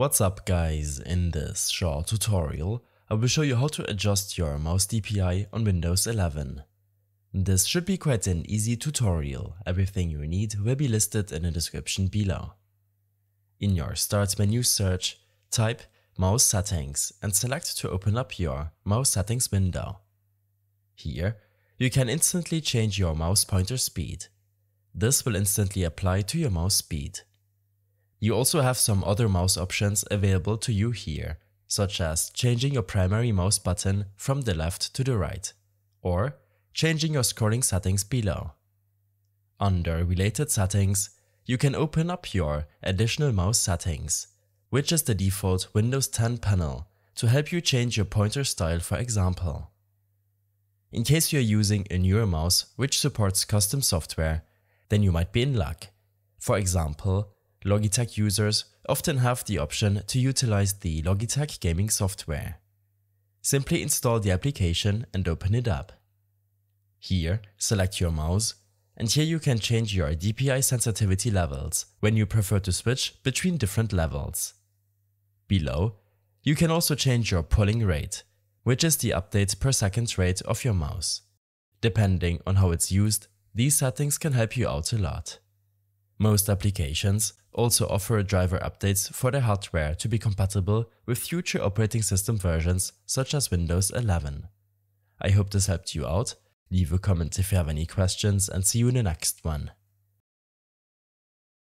What's up guys, in this short tutorial I will show you how to adjust your mouse DPI on Windows 11. This should be quite an easy tutorial, everything you need will be listed in the description below. In your start menu search, type mouse settings and select to open up your mouse settings window. Here, you can instantly change your mouse pointer speed. This will instantly apply to your mouse speed. You also have some other mouse options available to you here, such as changing your primary mouse button from the left to the right, or changing your scrolling settings below. Under Related Settings, you can open up your Additional Mouse Settings, which is the default Windows 10 panel to help you change your pointer style for example. In case you're using a newer mouse which supports custom software, then you might be in luck. For example, Logitech users often have the option to utilize the Logitech gaming software. Simply install the application and open it up. Here, select your mouse, and here you can change your DPI sensitivity levels when you prefer to switch between different levels. Below, you can also change your polling rate, which is the updates per second rate of your mouse. Depending on how it's used, these settings can help you out a lot. Most applications also offer driver updates for their hardware to be compatible with future operating system versions such as Windows 11. I hope this helped you out. Leave a comment if you have any questions and see you in the next one.